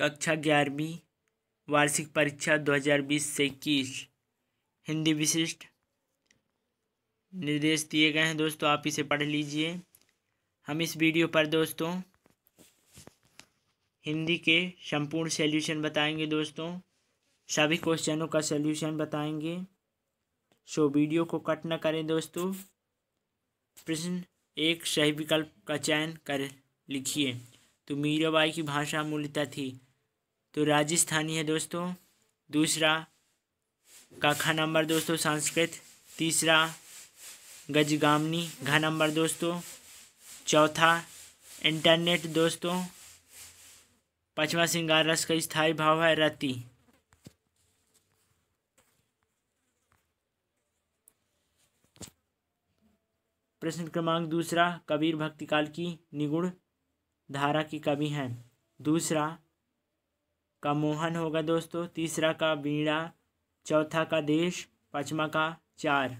कक्षा ग्यारहवीं वार्षिक परीक्षा 2020 से इक्कीस हिंदी विशिष्ट निर्देश दिए गए हैं दोस्तों आप इसे पढ़ लीजिए हम इस वीडियो पर दोस्तों हिंदी के संपूर्ण सॉल्यूशन बताएंगे दोस्तों सभी क्वेश्चनों का सॉल्यूशन बताएंगे सो वीडियो को कट ना करें दोस्तों प्रश्न एक सही विकल्प का चयन कर लिखिए तो मीराबाई की भाषा मूलतः थी तो राजस्थानी है दोस्तों दूसरा काखा नंबर दोस्तों संस्कृत तीसरा गजगामनी घा नंबर दोस्तों चौथा इंटरनेट दोस्तों पचवा सिंगार रस का स्थायी भाव है रति प्रश्न क्रमांक दूसरा कबीर भक्ति काल की निगुण धारा की कवि हैं दूसरा का मोहन होगा दोस्तों तीसरा का वीणा चौथा का देश पाँचवा का चार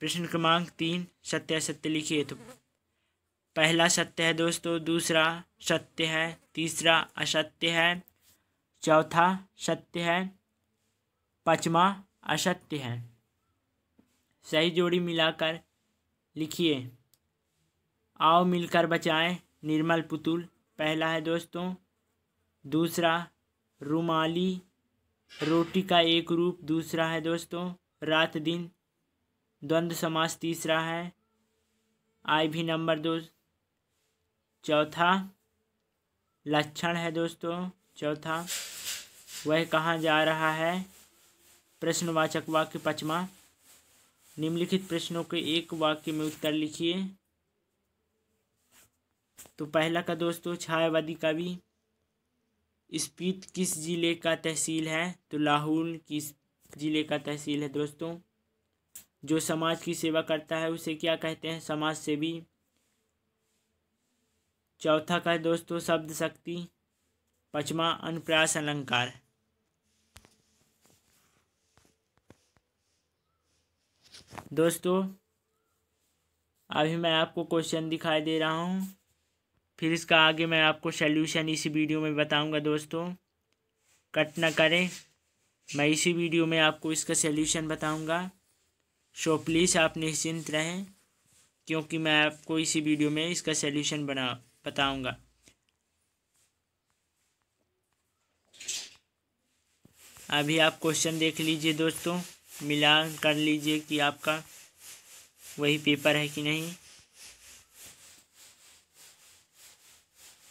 प्रश्न क्रमांक तीन सत्य सत्य लिखिए तो पहला सत्य है दोस्तों दूसरा सत्य है तीसरा असत्य है चौथा सत्य है पाँचवा असत्य है सही जोड़ी मिलाकर लिखिए आओ मिलकर बचाएं निर्मल पुतुल पहला है दोस्तों दूसरा रुमाली रोटी का एक रूप दूसरा है दोस्तों रात दिन द्वंद्व समास तीसरा है आई भी नंबर दो चौथा लक्षण है दोस्तों चौथा वह कहाँ जा रहा है प्रश्नवाचक वाक्य पचमा निम्नलिखित प्रश्नों के एक वाक्य में उत्तर लिखिए तो पहला का दोस्तों छायावादी कवि स्पीत किस ज़िले का तहसील है तो लाहौल किस ज़िले का तहसील है दोस्तों जो समाज की सेवा करता है उसे क्या कहते हैं समाज सेवी चौथा का है दोस्तों शब्द शक्ति पचवा अनुप्रास अलंकार दोस्तों अभी मैं आपको क्वेश्चन दिखाई दे रहा हूँ फिर इसका आगे मैं आपको सल्यूशन इसी वीडियो में बताऊंगा दोस्तों कट ना करें मैं इसी वीडियो में आपको इसका सल्यूशन बताऊंगा सो प्लीज़ आप निश्चिंत रहें क्योंकि मैं आपको इसी वीडियो में इसका सल्यूशन बना बताऊँगा अभी आप क्वेश्चन देख लीजिए दोस्तों मिलान कर लीजिए कि आपका वही पेपर है कि नहीं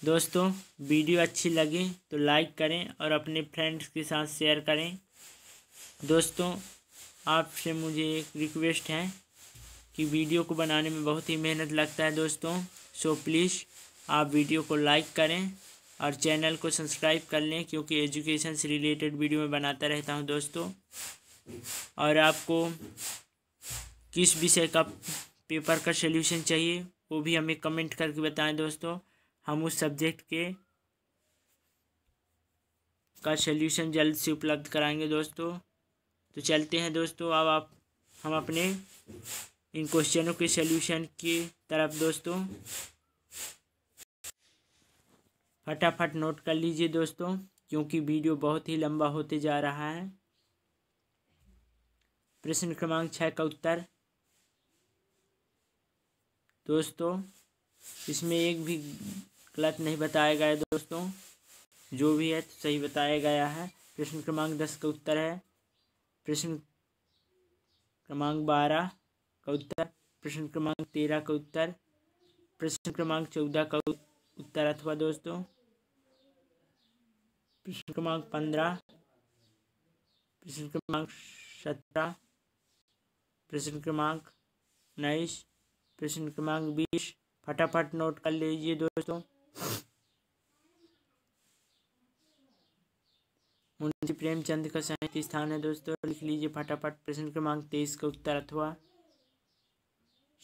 दोस्तों वीडियो अच्छी लगे तो लाइक करें और अपने फ्रेंड्स के साथ शेयर करें दोस्तों आपसे मुझे एक रिक्वेस्ट है कि वीडियो को बनाने में बहुत ही मेहनत लगता है दोस्तों सो प्लीज़ आप वीडियो को लाइक करें और चैनल को सब्सक्राइब कर लें क्योंकि एजुकेशन से रिलेटेड वीडियो मैं बनाता रहता हूं दोस्तों और आपको किस विषय का पेपर का सोल्यूशन चाहिए वो भी हमें कमेंट करके बताएं दोस्तों हम उस सब्जेक्ट के का सल्यूशन जल्द से उपलब्ध कराएंगे दोस्तों तो चलते हैं दोस्तों अब आप हम अपने इन क्वेश्चनों के सल्यूशन की तरफ दोस्तों फटाफट नोट कर लीजिए दोस्तों क्योंकि वीडियो बहुत ही लंबा होते जा रहा है प्रश्न क्रमांक छः का उत्तर दोस्तों इसमें एक भी गलत नहीं बताया गया दोस्तों जो भी है तो सही बताया गया है प्रश्न क्रमांक दस का उत्तर है प्रश्न क्रमांक बारह का उत्तर प्रश्न क्रमांक तेरह का उत्तर प्रश्न क्रमांक चौदह का उत्तर अथवा दोस्तों प्रश्न क्रमांक पंद्रह प्रश्न क्रमांक सत्रह प्रश्न क्रमांक उन्नीस प्रश्न क्रमांक बीस फटाफट नोट कर लीजिए दोस्तों मुंशी प्रेमचंद का साहित्य स्थान है दोस्तों लिख लीजिए फटाफट प्रश्न क्रमांक तेईस का उत्तर अथवा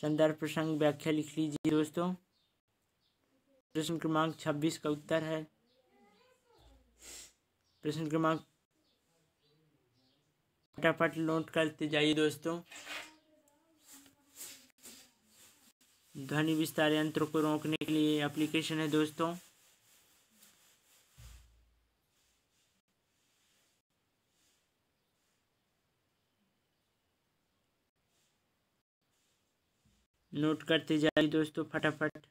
संदर्भ प्रसंग व्याख्या लिख लीजिए दोस्तों प्रश्न क्रमांक छब्बीस का उत्तर है प्रश्न क्रमांक फटाफट नोट करते जाइए दोस्तों ध्वनि विस्तार यंत्र को रोकने के लिए एप्लीकेशन है दोस्तों नोट करते जाइए दोस्तों फटाफट